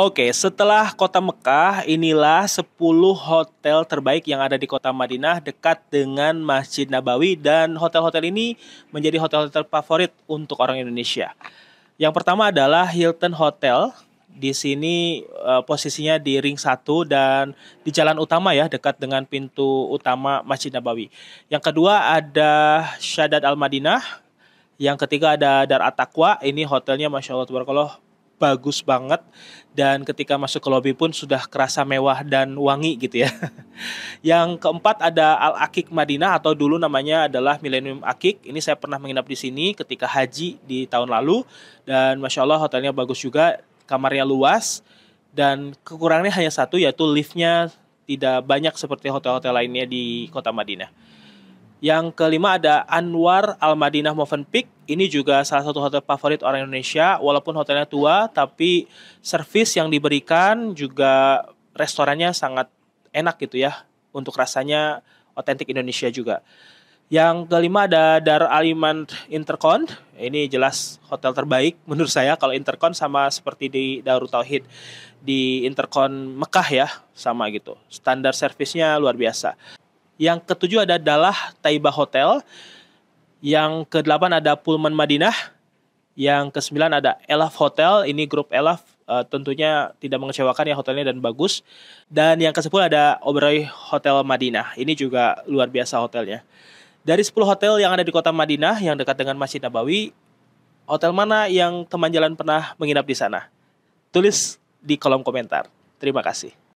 Oke, setelah kota Mekah, inilah 10 hotel terbaik yang ada di kota Madinah dekat dengan Masjid Nabawi dan hotel-hotel ini menjadi hotel-hotel favorit untuk orang Indonesia. Yang pertama adalah Hilton Hotel. Di sini uh, posisinya di ring 1 dan di jalan utama ya dekat dengan pintu utama Masjid Nabawi. Yang kedua ada Syadat Al Madinah. Yang ketiga ada Dar at Ini hotelnya Masya Allah bagus banget dan ketika masuk ke lobby pun sudah kerasa mewah dan wangi gitu ya. Yang keempat ada Al Akik Madinah atau dulu namanya adalah Millennium Akik. Ini saya pernah menginap di sini ketika haji di tahun lalu dan masya Allah hotelnya bagus juga, kamarnya luas dan kekurangannya hanya satu yaitu liftnya tidak banyak seperti hotel-hotel lainnya di kota Madinah. Yang kelima ada Anwar Al Madinah Movenpick. Ini juga salah satu hotel favorit orang Indonesia, walaupun hotelnya tua, tapi servis yang diberikan juga restorannya sangat enak gitu ya, untuk rasanya otentik Indonesia juga. Yang kelima ada Dar Aliman Intercon. Ini jelas hotel terbaik menurut saya kalau Intercon sama seperti di Darut Tauhid di Intercon Mekah ya, sama gitu. Standar servisnya luar biasa. Yang ketujuh ada adalah Taiba Hotel. Yang kedelapan ada Pullman Madinah. Yang kesembilan ada Elaf Hotel. Ini grup Elaf uh, tentunya tidak mengecewakan ya hotelnya dan bagus. Dan yang ke-10 ada Oberoi Hotel Madinah. Ini juga luar biasa hotelnya. Dari sepuluh hotel yang ada di kota Madinah yang dekat dengan Masjid Nabawi, hotel mana yang teman jalan pernah menginap di sana? Tulis di kolom komentar. Terima kasih.